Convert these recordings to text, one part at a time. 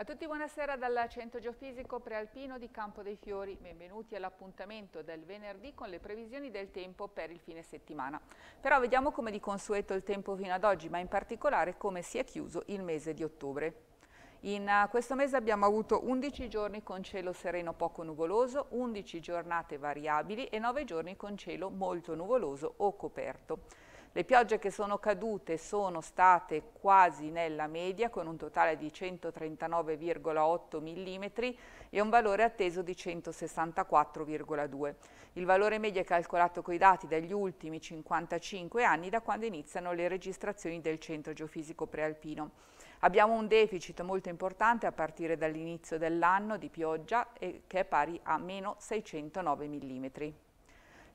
A tutti buonasera dal Centro Geofisico Prealpino di Campo dei Fiori. Benvenuti all'appuntamento del venerdì con le previsioni del tempo per il fine settimana. Però vediamo come di consueto il tempo fino ad oggi, ma in particolare come si è chiuso il mese di ottobre. In eh, questo mese abbiamo avuto 11 giorni con cielo sereno poco nuvoloso, 11 giornate variabili e 9 giorni con cielo molto nuvoloso o coperto. Le piogge che sono cadute sono state quasi nella media con un totale di 139,8 mm e un valore atteso di 164,2. Il valore medio è calcolato coi dati dagli ultimi 55 anni da quando iniziano le registrazioni del Centro Geofisico Prealpino. Abbiamo un deficit molto importante a partire dall'inizio dell'anno di pioggia eh, che è pari a meno 609 mm.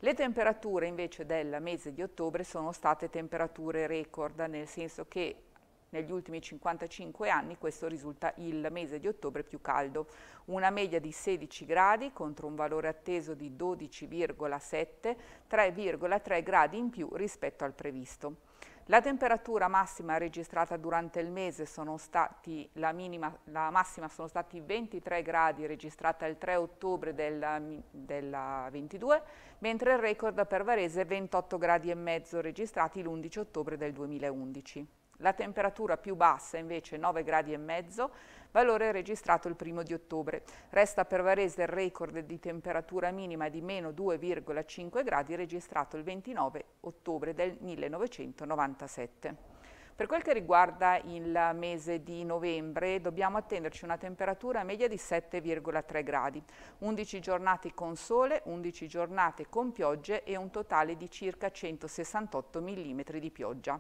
Le temperature invece del mese di ottobre sono state temperature record, nel senso che negli ultimi 55 anni questo risulta il mese di ottobre più caldo, una media di 16 gradi contro un valore atteso di 12,7, 3,3 gradi in più rispetto al previsto. La temperatura massima registrata durante il mese sono stati, la, minima, la massima sono stati 23 gradi registrata il 3 ottobre del, del 22, mentre il record per Varese è 28 gradi e mezzo registrati l'11 ottobre del 2011. La temperatura più bassa invece 9 gradi e mezzo, valore registrato il primo di ottobre. Resta per Varese il record di temperatura minima di meno 2,5 gradi registrato il 29 ottobre del 1997. Per quel che riguarda il mese di novembre dobbiamo attenderci una temperatura media di 7,3 gradi, 11 giornate con sole, 11 giornate con piogge e un totale di circa 168 mm di pioggia.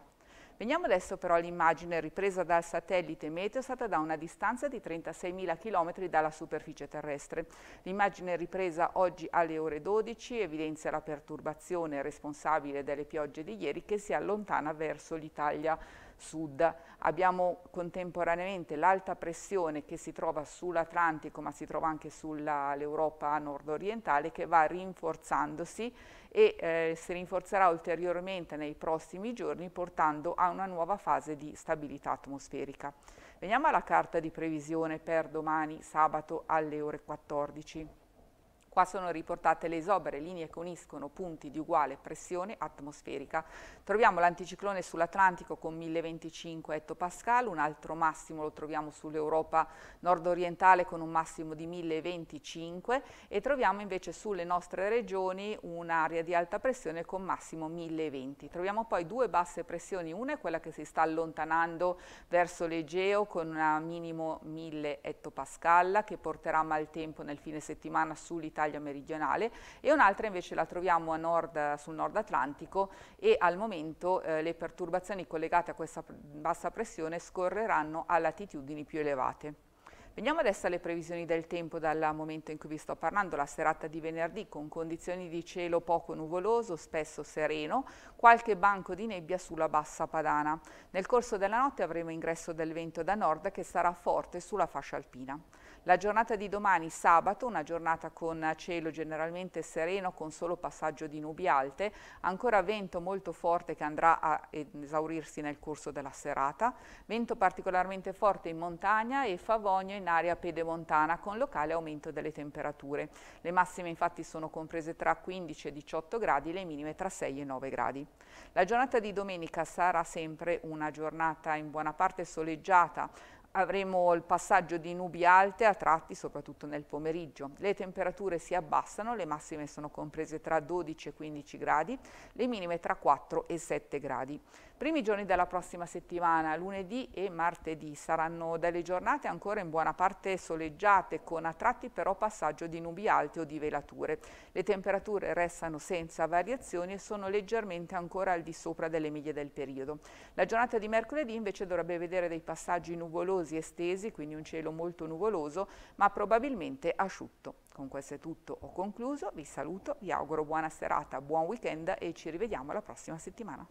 Veniamo adesso però all'immagine ripresa dal satellite Meteosat da una distanza di 36.000 km dalla superficie terrestre. L'immagine ripresa oggi alle ore 12 evidenzia la perturbazione responsabile delle piogge di ieri che si allontana verso l'Italia sud, abbiamo contemporaneamente l'alta pressione che si trova sull'Atlantico ma si trova anche sull'Europa nord-orientale che va rinforzandosi e eh, si rinforzerà ulteriormente nei prossimi giorni portando a una nuova fase di stabilità atmosferica. Veniamo alla carta di previsione per domani sabato alle ore 14. Qua sono riportate le esobere, linee che uniscono punti di uguale pressione atmosferica. Troviamo l'anticiclone sull'Atlantico con 1025 ettopascal, un altro massimo lo troviamo sull'Europa nord-orientale con un massimo di 1025 e troviamo invece sulle nostre regioni un'area di alta pressione con massimo 1020. Troviamo poi due basse pressioni, una è quella che si sta allontanando verso l'Egeo con un minimo 1000 ettopascal che porterà maltempo nel fine settimana sull'Italia Italia meridionale e un'altra invece la troviamo a nord, sul nord Atlantico e al momento eh, le perturbazioni collegate a questa bassa pressione scorreranno a latitudini più elevate. Veniamo adesso alle previsioni del tempo dal momento in cui vi sto parlando, la serata di venerdì con condizioni di cielo poco nuvoloso, spesso sereno, qualche banco di nebbia sulla bassa padana. Nel corso della notte avremo ingresso del vento da nord che sarà forte sulla fascia alpina. La giornata di domani, sabato, una giornata con cielo generalmente sereno, con solo passaggio di nubi alte, ancora vento molto forte che andrà a esaurirsi nel corso della serata, vento particolarmente forte in montagna e favogno in area pedemontana con locale aumento delle temperature. Le massime infatti sono comprese tra 15 e 18 gradi, le minime tra 6 e 9 gradi. La giornata di domenica sarà sempre una giornata in buona parte soleggiata, avremo il passaggio di nubi alte a tratti soprattutto nel pomeriggio. Le temperature si abbassano, le massime sono comprese tra 12 e 15 gradi, le minime tra 4 e 7 gradi. Primi giorni della prossima settimana, lunedì e martedì, saranno delle giornate ancora in buona parte soleggiate con a tratti però passaggio di nubi alte o di velature. Le temperature restano senza variazioni e sono leggermente ancora al di sopra delle medie del periodo. La giornata di mercoledì invece dovrebbe vedere dei passaggi nuvolosi numerosi estesi, quindi un cielo molto nuvoloso, ma probabilmente asciutto. Con questo è tutto, ho concluso, vi saluto, vi auguro buona serata, buon weekend e ci rivediamo la prossima settimana.